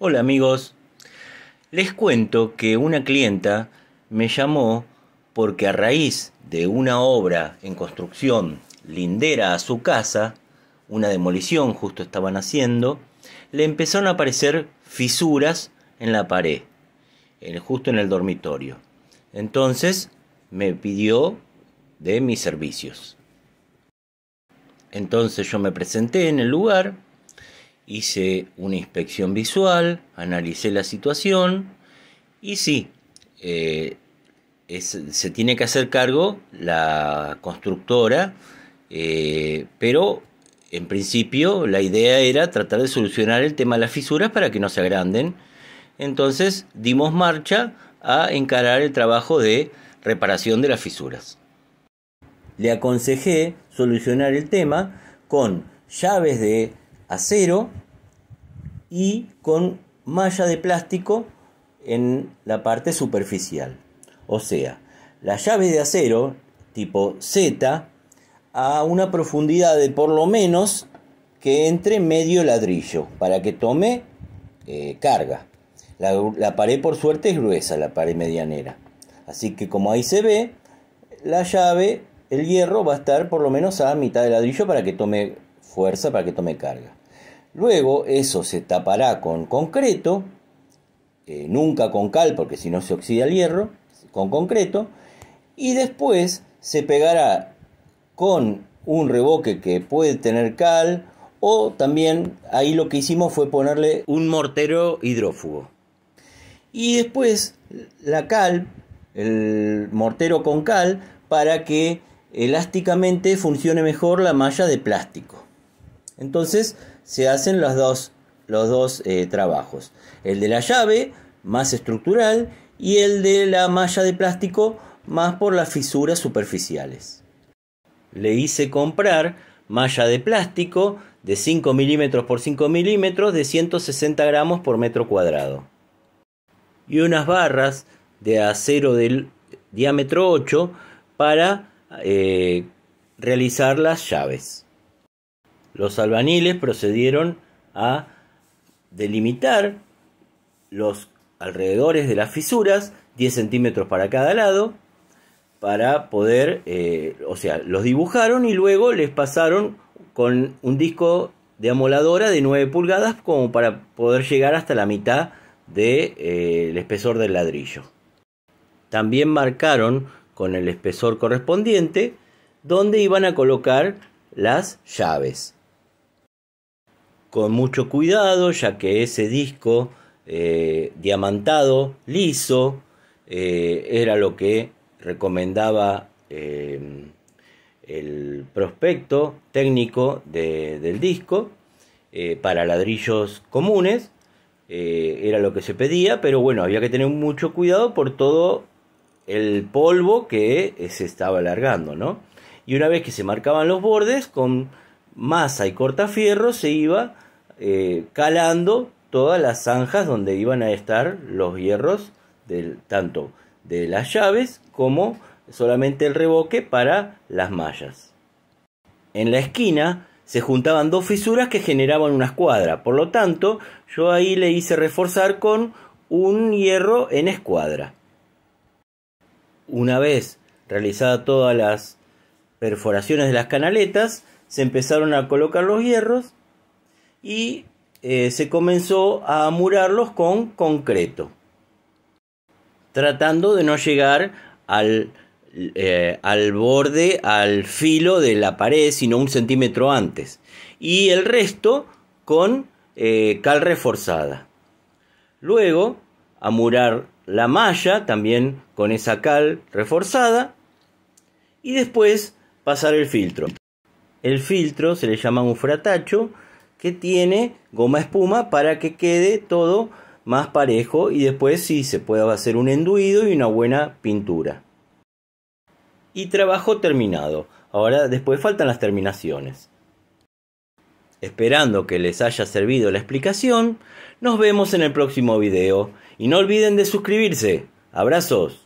Hola amigos, les cuento que una clienta me llamó porque a raíz de una obra en construcción lindera a su casa, una demolición justo estaban haciendo, le empezaron a aparecer fisuras en la pared, justo en el dormitorio. Entonces me pidió de mis servicios. Entonces yo me presenté en el lugar hice una inspección visual, analicé la situación y sí, eh, se tiene que hacer cargo la constructora, eh, pero en principio la idea era tratar de solucionar el tema de las fisuras para que no se agranden. Entonces dimos marcha a encarar el trabajo de reparación de las fisuras. Le aconsejé solucionar el tema con llaves de acero y con malla de plástico en la parte superficial. O sea, la llave de acero tipo Z a una profundidad de por lo menos que entre medio ladrillo para que tome eh, carga. La, la pared por suerte es gruesa, la pared medianera. Así que como ahí se ve, la llave, el hierro va a estar por lo menos a mitad de ladrillo para que tome fuerza, para que tome carga. Luego eso se tapará con concreto, eh, nunca con cal porque si no se oxida el hierro, con concreto, y después se pegará con un reboque que puede tener cal o también ahí lo que hicimos fue ponerle un mortero hidrófugo. Y después la cal, el mortero con cal, para que elásticamente funcione mejor la malla de plástico. Entonces se hacen los dos, los dos eh, trabajos. El de la llave, más estructural, y el de la malla de plástico, más por las fisuras superficiales. Le hice comprar malla de plástico de 5 milímetros por 5 milímetros de 160 gramos por metro cuadrado. Y unas barras de acero del diámetro 8 para eh, realizar las llaves. Los albaniles procedieron a delimitar los alrededores de las fisuras, 10 centímetros para cada lado, para poder, eh, o sea, los dibujaron y luego les pasaron con un disco de amoladora de 9 pulgadas como para poder llegar hasta la mitad del eh, espesor del ladrillo. También marcaron con el espesor correspondiente donde iban a colocar las llaves con mucho cuidado, ya que ese disco eh, diamantado, liso, eh, era lo que recomendaba eh, el prospecto técnico del disco para ladrillos comunes. era lo que se pedía, pero bueno, había que tener mucho cuidado por todo el polvo que se estaba alargando, ¿no? Y una vez que se marcaban los bordes, con masa y cortafierro se iba eh, calando todas las zanjas donde iban a estar los hierros tanto de las llaves como solamente el reboque para las mallas. En la esquina se juntaban dos fisuras que generaban una escuadra, por lo tanto yo ahí le hice reforzar con un hierro en escuadra. Una vez realizadas todas las perforaciones de las canaletas, se empezaron a colocar los hierros y eh, se comenzó a murarlos con concreto, tratando de no llegar al, eh, al borde, al filo de la pared, sino un centímetro antes, y el resto con eh, cal reforzada. Luego, amurar la malla también con esa cal reforzada y después pasar el filtro. El filtro se le llama un fratacho que tiene goma espuma para que quede todo más parejo y después sí se puede hacer un enduido y una buena pintura. Y trabajo terminado. Ahora después faltan las terminaciones. Esperando que les haya servido la explicación, nos vemos en el próximo video y no olviden de suscribirse. Abrazos.